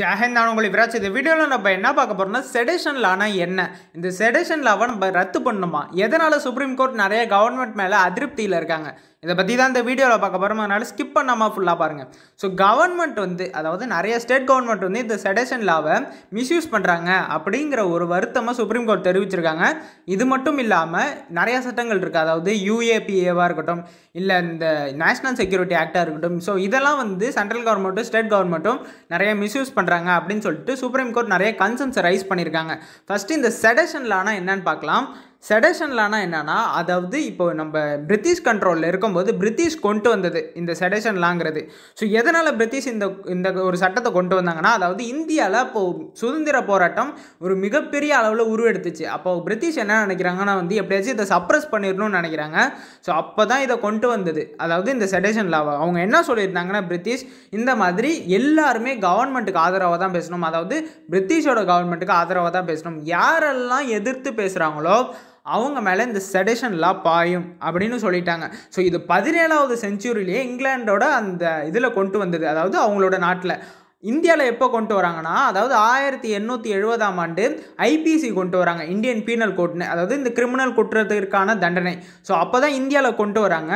ஜெகன் நான் உங்களுக்கு விராஜ் இந்த வீடியோவில் நம்ம என்ன பார்க்க போகிறோம்னா செடேஷன் லானா என்ன இந்த செடேஷன் லாவை நம்ம ரத்து பண்ணணுமா எதனால் சுப்ரீம் கோர்ட் நிறைய கவர்மெண்ட் மேலே அதிருப்தியில் இருக்காங்க இதை பற்றி தான் இந்த வீடியோவில் பார்க்க போகிறோம் அதனால் ஸ்கிப் பண்ணாமல் ஃபுல்லாக பாருங்கள் ஸோ கவர்மெண்ட் வந்து அதாவது நிறைய ஸ்டேட் கவர்மெண்ட் வந்து இந்த செடேஷன் லாவை மிஸ்யூஸ் பண்ணுறாங்க அப்படிங்கிற ஒரு வருத்தமாக சுப்ரீம் கோர்ட் தெரிவிச்சிருக்காங்க இது மட்டும் இல்லாமல் நிறைய சட்டங்கள் இருக்குது அதாவது யூஏபிஏவாக இருக்கட்டும் இல்லை இந்த நேஷ்னல் செக்யூரிட்டி ஆக்டாக இருக்கட்டும் ஸோ இதெல்லாம் வந்து சென்ட்ரல் கவர்மெண்ட்டும் ஸ்டேட் கவர்மெண்ட்டும் நிறைய மிஸ்யூஸ் பண்ணுறாங்க அப்படின்னு சொல்லிட்டு சுப்ரீம் கோர்ட் நிறைய கன்சர்ன்ஸ் ரைஸ் பண்ணியிருக்காங்க ஃபஸ்ட்டு இந்த செடேஷன் லானா என்னன்னு பார்க்கலாம் செடேஷன்லானா என்னென்னா அதாவது இப்போ நம்ம பிரிட்டிஷ் கண்ட்ரோலில் இருக்கும்போது பிரிட்டிஷ் கொண்டு வந்தது இந்த செடேஷன் லாங்கிறது ஸோ எதனால் பிரிட்டிஷ் இந்த இந்த ஒரு சட்டத்தை கொண்டு வந்தாங்கன்னா அதாவது இந்தியாவில் இப்போது சுதந்திர போராட்டம் ஒரு மிகப்பெரிய அளவில் உருவெடுத்துச்சு அப்போ பிரிட்டிஷ் என்ன நினைக்கிறாங்கன்னா வந்து எப்படியாச்சும் இதை சப்ரஸ் பண்ணிடணும்னு நினைக்கிறாங்க ஸோ அப்போ தான் இதை கொண்டு வந்தது அதாவது இந்த செடேஷன் லாவை அவங்க என்ன சொல்லியிருந்தாங்கன்னா பிரிட்டிஷ் இந்த மாதிரி எல்லாருமே கவர்மெண்ட்டுக்கு ஆதரவாக தான் பேசணும் அதாவது பிரிட்டிஷோட கவர்மெண்ட்டுக்கு ஆதரவாக தான் பேசணும் யாரெல்லாம் எதிர்த்து பேசுகிறாங்களோ அவங்க மேலே இந்த செடேஷன் லா பாயும் அப்படின்னு சொல்லிட்டாங்க ஸோ இது பதினேழாவது செஞ்சுரியிலேயே இங்கிலாண்டோட அந்த இதில் கொண்டு வந்தது அதாவது அவங்களோட நாட்டில் இந்தியாவில் எப்போ கொண்டு வராங்கன்னா அதாவது ஆயிரத்தி எண்ணூற்றி எழுபதாம் ஆண்டு ஐபிசி கொண்டு வராங்க இந்தியன் பீனல் கோட்னு அதாவது இந்த கிரிமினல் குற்றத்திற்கான தண்டனை ஸோ அப்போ தான் இந்தியாவில் கொண்டு வராங்க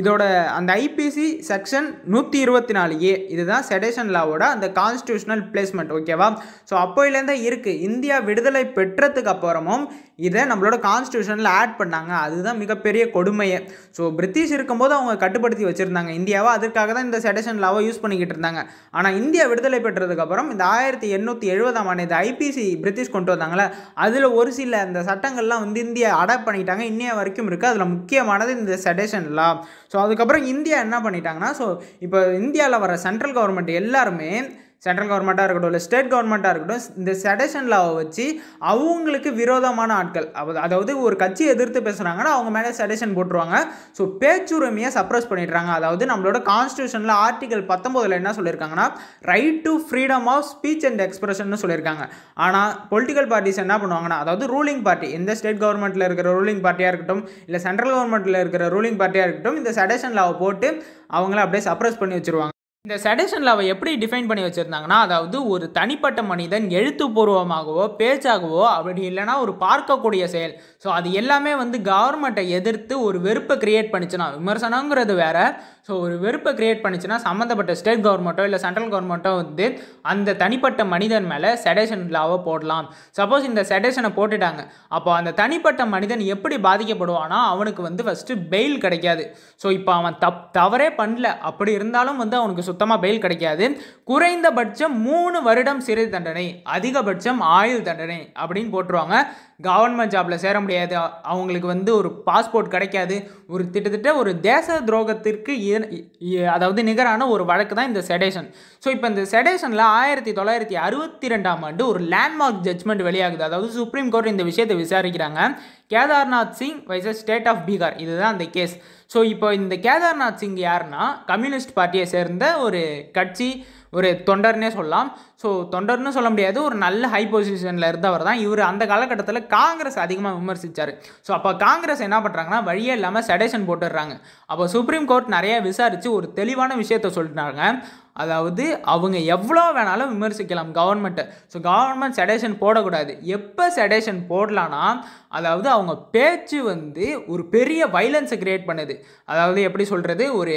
இதோட அந்த ஐபிசி செக்ஷன் நூற்றி இருபத்தி நாலு ஏ இதுதான் செடேஷன் லாவோட அந்த கான்ஸ்டியூஷனல் பிளேஸ்மெண்ட் ஓகேவா ஸோ அப்போயிலேருந்தே இருக்குது இந்தியா விடுதலை பெற்றதுக்கு அப்புறமும் இதை நம்மளோட கான்ஸ்டியூஷனில் ஆட் பண்ணாங்க அதுதான் மிகப்பெரிய கொடுமையை ஸோ பிரிட்டிஷ் இருக்கும்போது அவங்க கட்டுப்படுத்தி வச்சுருந்தாங்க இந்தியாவை அதற்காக தான் இந்த செடேஷன் லாவை யூஸ் பண்ணிக்கிட்டு இருந்தாங்க ஆனால் இந்தியா விடுதலை விடுதலை பெற்றதுக்கப்புறம் இந்த ஆயிரத்தி எண்ணூற்றி எழுபதாம் ஆண்டு இந்த ஐபிசி பிரிட்டிஷ் கொண்டு வந்தாங்களே அதில் ஒரு சில அந்த சட்டங்கள்லாம் வந்து இந்தியா அடாப்ட் பண்ணிட்டாங்க இன்னைய வரைக்கும் இருக்குது அதில் முக்கியமானது இந்த செடேஷன் லா ஸோ அதுக்கப்புறம் இந்தியா என்ன பண்ணிட்டாங்கன்னா ஸோ இப்போ இந்தியாவில் வர சென்ட்ரல் கவர்மெண்ட் எல்லாருமே சென்ட்ரல் கவர்மெண்ட்டாக இருக்கட்டும் இல்லை ஸ்டேட் கவர்மெண்ட்டாக இருக்கட்டும் இந்த செடேஷன் லாவை வச்சு அவங்களுக்கு விரோதமான ஆட்கள் அதாவது ஒரு கட்சியை எதிர்த்து பேசுகிறாங்கன்னா அவங்க மேலே செடேஷன் போட்டுருவாங்க ஸோ பேச்சுரிமையை சப்ரஸ் பண்ணிடுறாங்க அதாவது நம்மளோட கான்ஸ்டியூஷனில் ஆர்டிகல் பத்தொம்போதில் என்ன சொல்லியிருக்காங்கன்னா right to freedom of speech and expression சொல்லியிருக்காங்க ஆனால் பொலிட்டிக்கல் பார்ட்டிஸ் என்ன பண்ணுவாங்கன்னா அதாவது ரூலிங் பார்ட்டி எந்த ஸ்டேட் கவர்மெண்ட்டில் இருக்கிற ரூலிங் பார்ட்டியாக இருக்கட்டும் இல்லை சென்ட்ரல் கவர்மெண்ட்டில் இருக்கிற ரூலிங் பார்ட்டியாக இருக்கட்டும் இந்த செடேஷன் லாவை போட்டு அவங்கள அப்படியே சப்ரஸ் பண்ணி வச்சுருவாங்க இந்த சடேஷனில் லாவை எப்படி டிஃபைன் பண்ணி வச்சுருந்தாங்கன்னா அதாவது ஒரு தனிப்பட்ட மனிதன் எழுத்துப்பூர்வமாகவோ பேச்சாகவோ அப்படி இல்லைனா ஒரு பார்க்கக்கூடிய செயல் ஸோ அது எல்லாமே வந்து கவர்மெண்ட்டை எதிர்த்து ஒரு வெறுப்பை கிரியேட் பண்ணிச்சுன்னா விமர்சனங்கிறது வேறு ஸோ ஒரு வெறுப்பை கிரியேட் பண்ணிச்சுன்னா சம்மந்தப்பட்ட ஸ்டேட் கவர்மெண்ட்டோ இல்லை சென்ட்ரல் கவர்மெண்ட்டோ வந்து அந்த தனிப்பட்ட மனிதன் மேலே செடேஷன் லாவை போடலாம் சப்போஸ் இந்த செடேஷனை போட்டுட்டாங்க அப்போ அந்த தனிப்பட்ட மனிதன் எப்படி பாதிக்கப்படுவானா அவனுக்கு வந்து ஃபஸ்ட்டு பெயில் கிடைக்காது ஸோ இப்போ அவன் தப் தவறே பண்ணல அப்படி இருந்தாலும் வந்து அவனுக்கு சுத்தமாக பெயில் கிடைக்காது குறைந்தபட்சம் மூணு வருடம் சிறை தண்டனை அதிகபட்சம் ஆயுள் தண்டனை அப்படின்னு போட்டுருவாங்க கவர்மெண்ட் ஜாப்பில் சேர முடியாது அவங்களுக்கு வந்து ஒரு பாஸ்போர்ட் கிடைக்காது ஒரு திட்டத்தட்ட ஒரு தேச துரோகத்திற்கு அதாவது நிகரான ஒரு வழக்கு தான் இந்த செடேஷன் ஸோ இப்போ இந்த செடேஷனில் ஆயிரத்தி தொள்ளாயிரத்தி அறுபத்தி ரெண்டாம் ஆண்டு ஒரு லேண்ட்மார்க் ஜட்மெண்ட் வெளியாகுது அதாவது சுப்ரீம் கோர்ட் இந்த விஷயத்தை விசாரிக்கிறாங்க Kedarnath Singh versus state of Bihar இதுதான் அந்த கேஸ் ஸோ இப்போ இந்த கேதார்நாத் சிங் யாருன்னா கம்யூனிஸ்ட் பார்ட்டியை சேர்ந்த ஒரு கட்சி ஒரு தொண்டர்னே சொல்லலாம் ஸோ தொண்டர்னு சொல்ல முடியாது ஒரு நல்ல ஹை பொசிஷனில் இருந்தவர் தான் இவர் அந்த காலகட்டத்தில் காங்கிரஸ் அதிகமாக விமர்சித்தார் ஸோ அப்போ காங்கிரஸ் என்ன பண்ணுறாங்கன்னா வழியே இல்லாமல் செடேஷன் போட்டுடுறாங்க அப்போ சுப்ரீம் கோர்ட் நிறைய விசாரித்து ஒரு தெளிவான விஷயத்த சொல்லிட்டாங்க அதாவது அவங்க எவ்வளோ வேணாலும் விமர்சிக்கலாம் கவர்மெண்ட்டை ஸோ கவர்மெண்ட் செடேஷன் போடக்கூடாது எப்போ செடேஷன் போடலான்னா அதாவது அவங்க பேச்சு வந்து ஒரு பெரிய வைலன்ஸை க்ரியேட் பண்ணுது அதாவது எப்படி சொல்கிறது ஒரு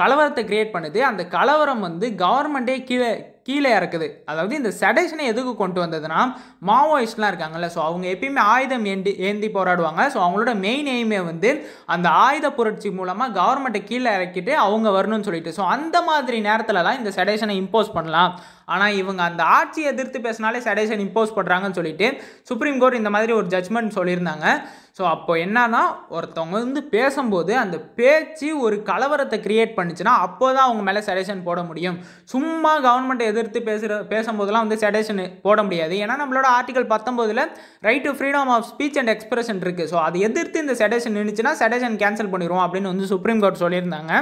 கலவரத்தை க்ரியேட் பண்ணுது அந்த கலவரம் வந்து கவர்மெண்ட்டே கீழே கீழே இறக்குது அதாவது இந்த செடேஷனை எதுக்கு கொண்டு வந்ததுன்னா மாவோயிஸ்ட்லாம் இருக்காங்கல்ல ஸோ அவங்க எப்பயுமே ஆயுதம் ஏந்தி ஏந்தி போராடுவாங்க ஸோ அவங்களோட மெயின் எய்மே வந்து அந்த ஆயுத புரட்சி மூலமாக கவர்மெண்ட்டை கீழே இறக்கிட்டு அவங்க வரணும்னு சொல்லிட்டு ஸோ அந்த மாதிரி தான் இந்த செடேஷனை இம்போஸ் பண்ணலாம் ஆனால் இவங்க அந்த ஆட்சியை எதிர்த்து பேசினாலே செடேஷன் இம்போஸ் பண்ணுறாங்கன்னு சொல்லிட்டு சுப்ரீம் கோர்ட் இந்த மாதிரி ஒரு ஜட்மெண்ட் சொல்லியிருந்தாங்க ஸோ அப்போ என்னன்னா ஒருத்தவங்க வந்து பேசும்போது அந்த பேச்சு ஒரு கலவரத்தை கிரியேட் பண்ணுச்சுன்னா அப்போ தான் அவங்க மேலே செடேஷன் போட முடியும் சும்மா கவர்மெண்ட்டை எதிர்த்து பேசுகிற பேசும்போதெல்லாம் வந்து செடேஷன் போட முடியாது ஏன்னா நம்மளோட ஆர்டிகல் பத்தொம்போதில் right to freedom of speech and expression இருக்குது ஸோ அதை எதிர்த்து இந்த செடேஷன் நின்றுச்சுன்னா செடேஷன் கேன்சல் பண்ணிடுவோம் அப்படின்னு வந்து சுப்ரீம் கோர்ட் சொல்லியிருந்தாங்க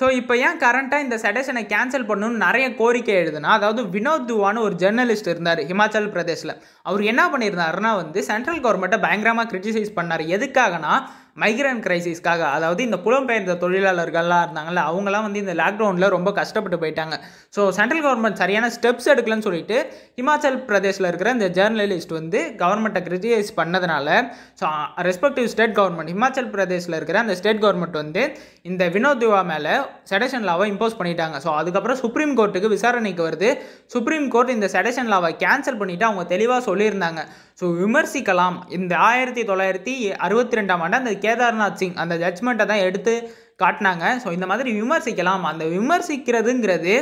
ஸோ இப்போ ஏன் கரண்ட்டாக இந்த செடேஷனை கேன்சல் பண்ணணும்னு நிறைய கோரிக்கை எழுதுனா அதாவது வினோத் துவான்னு ஒரு ஜேர்னலிஸ்ட் இருந்தார் ஹிமாச்சல் பிரதேஷில் அவர் என்ன பண்ணியிருந்தாருன்னா வந்து சென்ட்ரல் கவர்மெண்ட்டை பயங்கரமாக கிரிட்டிசைஸ் பண்ணார் எதுக்காகனா மைக்ரன் கிரைசிஸ்க்காக அதாவது இந்த புலம்பெயர்ந்த தொழிலாளர்கள்லாம் இருந்தாங்கல்ல அவங்களாம் வந்து இந்த லாக்டவுனில் ரொம்ப கஷ்டப்பட்டு போயிட்டாங்க ஸோ சென்ட்ரல் கவர்மெண்ட் சரியான ஸ்டெப்ஸ் எடுக்கலன்னு சொல்லிட்டு ஹிமாச்சல் பிரதேசில் இருக்கிற இந்த ஜேர்னலிஸ்ட் வந்து கவர்மெண்ட்டை கிரிட்டிசைஸ் பண்ணதுனால so respective state government Himachal பிரதேசில் இருக்கிற அந்த ஸ்டேட் கவர்மெண்ட் வந்து இந்த வினோத் திவா மேலே செடேஷன் லாவை இம்போஸ் பண்ணிட்டாங்க ஸோ அதுக்கப்புறம் சுப்ரீம் கோர்ட்டுக்கு விசாரணைக்கு வருது சுப்ரீம் கோர்ட் இந்த செடேஷன் லாவை கேன்சல் பண்ணிவிட்டு அவங்க தெளிவாக சொல்லியிருந்தாங்க ஸோ விமர்சிக்கலாம் இந்த ஆயிரத்தி தொள்ளாயிரத்தி அறுபத்தி ரெண்டாம் ஆண்டு அந்த கேதார்நாத் சிங் அந்த ஜட்ஜ்மெண்ட்டை தான் எடுத்து காட்டினாங்க ஸோ இந்த மாதிரி விமர்சிக்கலாம் அந்த விமர்சிக்கிறதுங்கிறது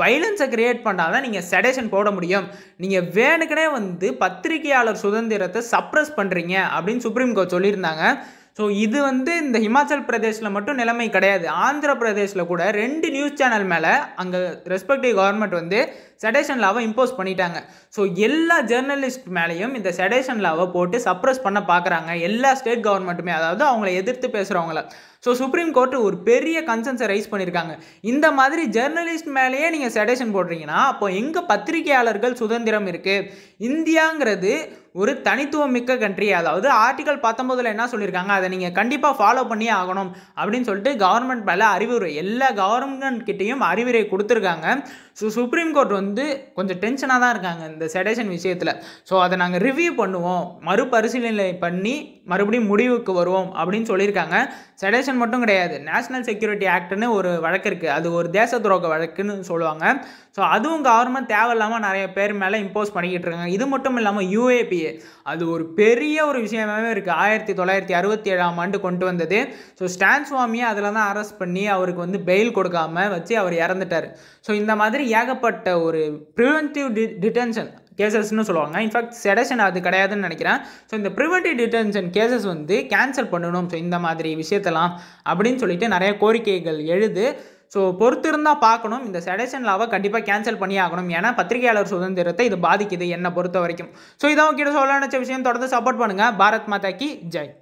வைலன்ஸை கிரியேட் பண்ணால் தான் நீங்கள் செடேஷன் போட முடியும் நீங்கள் வேணுக்கனே வந்து பத்திரிகையாளர் சுதந்திரத்தை சப்ரஸ் பண்ணுறீங்க அப்படின்னு சுப்ரீம் கோர்ட் சொல்லியிருந்தாங்க ஸோ இது வந்து இந்த ஹிமாச்சல் பிரதேஷில் மட்டும் நிலைமை கிடையாது ஆந்திர பிரதேஷில் கூட ரெண்டு நியூஸ் சேனல் மேலே அங்கே ரெஸ்பெக்டிவ் கவர்மெண்ட் வந்து செடேஷன் லாவை இம்போஸ் பண்ணிட்டாங்க ஸோ எல்லா ஜேர்னலிஸ்ட் மேலேயும் இந்த செடேஷன் லாவை போட்டு சப்ரஸ் பண்ண பார்க்குறாங்க எல்லா ஸ்டேட் கவர்மெண்ட்டுமே அதாவது அவங்கள எதிர்த்து பேசுகிறவங்கள ஸோ சுப்ரீம் கோர்ட்டு ஒரு பெரிய கன்சன்ஸை ரைஸ் பண்ணியிருக்காங்க இந்த மாதிரி ஜேர்னலிஸ்ட் மேலேயே நீங்கள் செடேஷன் போடுறீங்கன்னா அப்போ எங்கள் பத்திரிகையாளர்கள் சுதந்திரம் இருக்குது இந்தியாங்கிறது ஒரு தனித்துவம் மிக்க கண்ட்ரி அதாவது ஆர்டிகல் பத்தொம்போதில் என்ன சொல்லியிருக்காங்க அதை நீங்கள் கண்டிப்பாக ஃபாலோ பண்ணி ஆகணும் அப்படின்னு சொல்லிட்டு கவர்மெண்ட் மேலே அறிவுரை எல்லா கவர்மெண்ட் கிட்டேயும் அறிவுரை கொடுத்துருக்காங்க ஸோ சுப்ரீம் கோர்ட் வந்து கொஞ்சம் டென்ஷனாக தான் இருக்காங்க இந்த செடேஷன் விஷயத்தில் ஸோ அதை நாங்கள் ரிவ்யூ பண்ணுவோம் மறுபரிசீலனை பண்ணி மறுபடியும் முடிவுக்கு வருவோம் அப்படின்னு சொல்லியிருக்காங்க செடேஷன் மட்டும் கிடையாது நேஷனல் செக்யூரிட்டி ஆக்ட்னு ஒரு வழக்கு இருக்குது அது ஒரு தேச துரோக வழக்குன்னு சொல்லுவாங்க ஸோ அதுவும் கவர்மெண்ட் தேவையில்லாமல் நிறைய பேர் மேலே இம்போஸ் பண்ணிக்கிட்டு இருக்காங்க இது மட்டும் இல்லாமல் யூஏபிஏ அது ஒரு பெரிய ஒரு விஷயமாகவே இருக்குது ஆயிரத்தி தொள்ளாயிரத்தி அறுபத்தி ஏழாம் ஆண்டு கொண்டு வந்தது ஸோ ஸ்டான் சுவாமியை அதில் தான் அரெஸ்ட் பண்ணி அவருக்கு வந்து பெயில் கொடுக்காம வச்சு அவர் இறந்துட்டார் ஸோ இந்த மாதிரி ஏகப்பட்ட ஒரு ப்ரிவென்டிவ் டி டிடென்ஷன் கேசஸ்ன்னு சொல்லுவாங்க இன்ஃபேக்ட் செடஷன் அது கிடையாதுன்னு நினைக்கிறேன் ஸோ இந்த ப்ரிவென்டிவ் டிடென்ஷன் கேசஸ் வந்து கேன்சல் பண்ணணும் ஸோ இந்த மாதிரி விஷயத்தெல்லாம் அப்படின்னு சொல்லிட்டு நிறைய கோரிக்கைகள் எழுது ஸோ பொறுத்து இருந்தால் பார்க்கணும் இந்த செடேஷன் லாவை கண்டிப்பாக கேன்சல் பண்ணி ஆகணும் ஏன்னா பத்திரிகையாளர் சுதந்திரத்தை இது பாதிக்குது என்னை பொறுத்த வரைக்கும் ஸோ இதான் உங்ககிட்ட சொல்ல நினச்ச விஷயம் தொடர்ந்து சப்போர்ட் பண்ணுங்கள் பாரத் மாதா கி ஜெய்